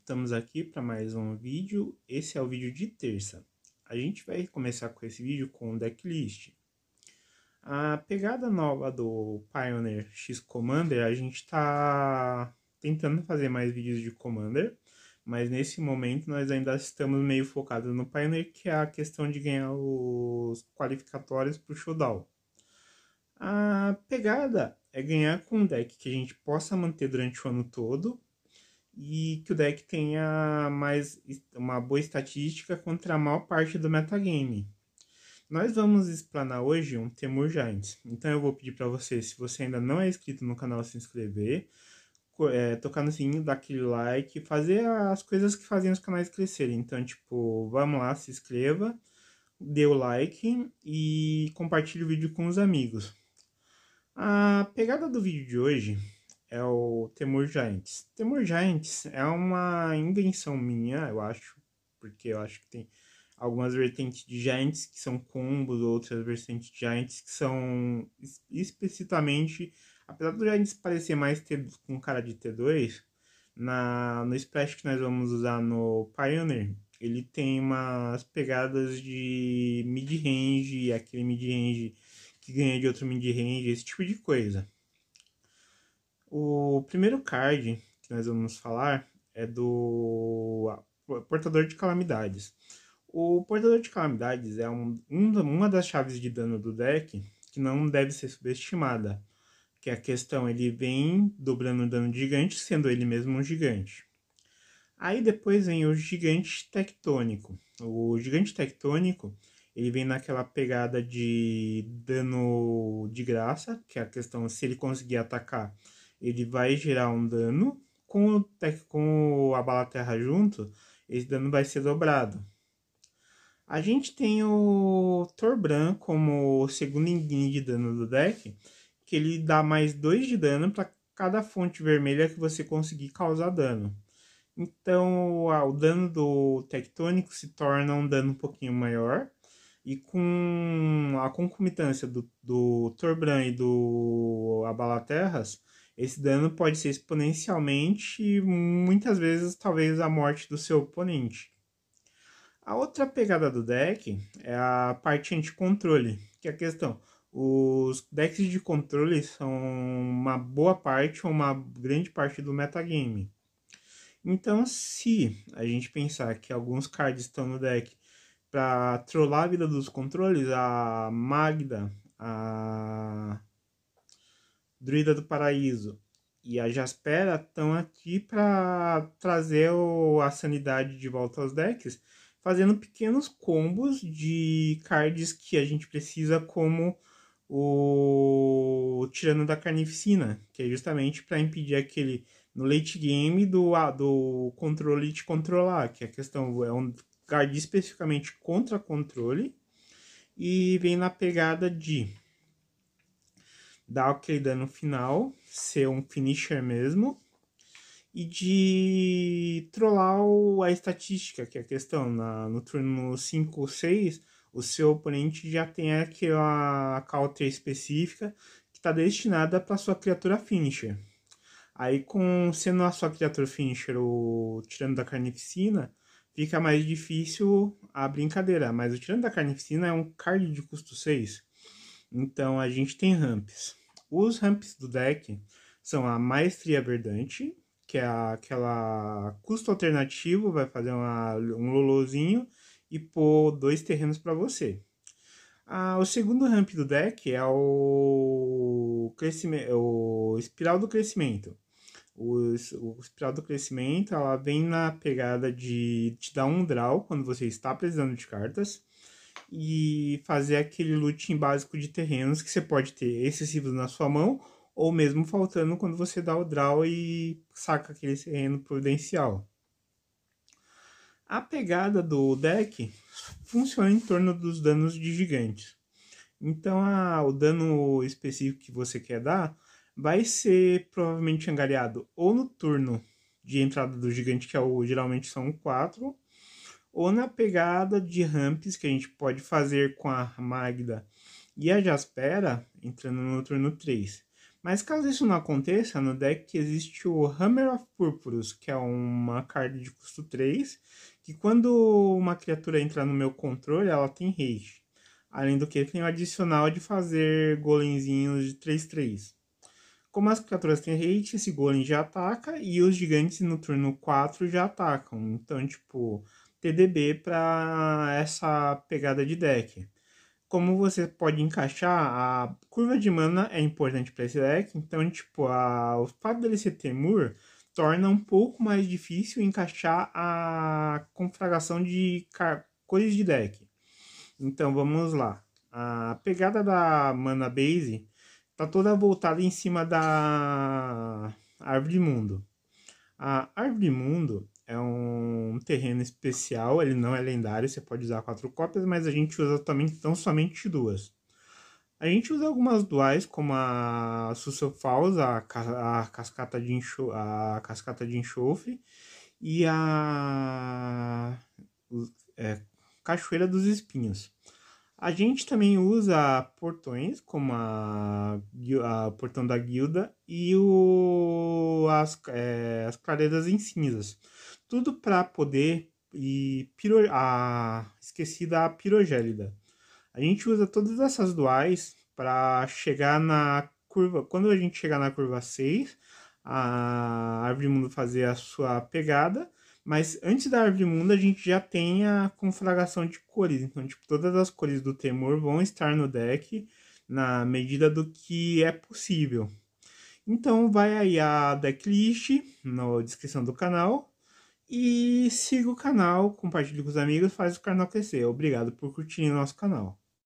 estamos aqui para mais um vídeo, esse é o vídeo de terça. A gente vai começar com esse vídeo com o decklist. A pegada nova do Pioneer X Commander, a gente está tentando fazer mais vídeos de Commander, mas nesse momento nós ainda estamos meio focados no Pioneer, que é a questão de ganhar os qualificatórios para o Showdown. A pegada é ganhar com um deck que a gente possa manter durante o ano todo, e que o deck tenha mais uma boa estatística contra a maior parte do metagame. Nós vamos explanar hoje um Temur Giants, então eu vou pedir para você, se você ainda não é inscrito no canal, se inscrever, é, tocar no sininho, dar aquele like, fazer as coisas que fazem os canais crescerem. Então, tipo, vamos lá, se inscreva, dê o like e compartilhe o vídeo com os amigos. A pegada do vídeo de hoje é o Temor Giants. Temor Giants é uma invenção minha, eu acho, porque eu acho que tem algumas vertentes de Giants que são combos, outras vertentes de Giants que são explicitamente, apesar do Giants parecer mais ter, com cara de T2, na, no splash que nós vamos usar no Pioneer, ele tem umas pegadas de mid-range, aquele mid-range que ganha de outro mid-range, esse tipo de coisa. O primeiro card que nós vamos falar é do ah, portador de calamidades. O portador de calamidades é um, uma das chaves de dano do deck que não deve ser subestimada, que a questão ele vem dobrando o dano gigante, sendo ele mesmo um gigante. Aí depois vem o gigante tectônico. O gigante tectônico, ele vem naquela pegada de dano de graça, que é a questão se ele conseguir atacar, ele vai gerar um dano, com, o, com a bala terra junto, esse dano vai ser dobrado. A gente tem o Torbran como o segundo engine de dano do deck, que ele dá mais dois de dano para cada fonte vermelha que você conseguir causar dano. Então o dano do tectônico se torna um dano um pouquinho maior. E com a concomitância do, do Torbran e do Abala Terras, esse dano pode ser exponencialmente e muitas vezes talvez a morte do seu oponente. A outra pegada do deck é a parte anti-controle, que é a questão. Os decks de controle são uma boa parte ou uma grande parte do metagame. Então, se a gente pensar que alguns cards estão no deck para trollar a vida dos controles, a Magda, a Druida do Paraíso e a Jaspera estão aqui para trazer o, a sanidade de volta aos decks, fazendo pequenos combos de cards que a gente precisa, como o Tirano da Carnificina, que é justamente para impedir aquele no late game do, do controle te controlar, que a questão é um card especificamente contra controle e vem na pegada de dar aquele dano final, ser um finisher mesmo, e de trollar a estatística, que é a questão. Na, no turno 5 ou 6, o seu oponente já tem aquela counter específica que está destinada para sua criatura finisher. Aí, com, sendo a sua criatura finisher o tirando da carnificina, fica mais difícil a brincadeira. Mas o tirando da carnificina é um card de custo 6. Então a gente tem ramps. Os ramps do deck são a Maestria Verdante, que é aquela custo alternativo, vai fazer uma, um lolozinho e pôr dois terrenos para você. Ah, o segundo ramp do deck é o, crescimento, o Espiral do Crescimento. O, o Espiral do Crescimento ela vem na pegada de te dar um draw quando você está precisando de cartas e fazer aquele looting básico de terrenos que você pode ter excessivos na sua mão ou mesmo faltando quando você dá o draw e saca aquele terreno providencial. A pegada do deck funciona em torno dos danos de gigantes. Então a, o dano específico que você quer dar vai ser provavelmente angariado ou no turno de entrada do gigante, que é o, geralmente são 4, ou na pegada de ramps que a gente pode fazer com a Magda e a Jaspera entrando no turno 3. Mas caso isso não aconteça, no deck existe o Hammer of Purpurus, que é uma carta de custo 3, que quando uma criatura entra no meu controle, ela tem haste. Além do que, tem o adicional de fazer golemzinhos de 3-3. Como as criaturas têm haste, esse golem já ataca e os gigantes no turno 4 já atacam. Então, tipo, TDB para essa pegada de deck. Como você pode encaixar, a curva de mana é importante para esse deck, então tipo, a, o fato dele ser Temur torna um pouco mais difícil encaixar a confragação de cores de deck. Então vamos lá. A pegada da mana base tá toda voltada em cima da árvore de mundo. A árvore de mundo terreno especial, ele não é lendário, você pode usar quatro cópias, mas a gente usa também tão somente duas. A gente usa algumas duais, como a Sussofaus, a, a, cascata de enxofre, a cascata de enxofre e a é, Cachoeira dos Espinhos. A gente também usa portões, como a, a portão da guilda e o, as, é, as clareiras em cinzas tudo para poder e piro, a esquecida pirogélida. A gente usa todas essas duais para chegar na curva, quando a gente chegar na curva 6, a árvore mundo fazer a sua pegada, mas antes da árvore mundo a gente já tem a conflagração de cores, então tipo todas as cores do temor vão estar no deck na medida do que é possível. Então vai aí a decklist na descrição do canal, e siga o canal, compartilhe com os amigos, faz o canal crescer. Obrigado por curtir o nosso canal.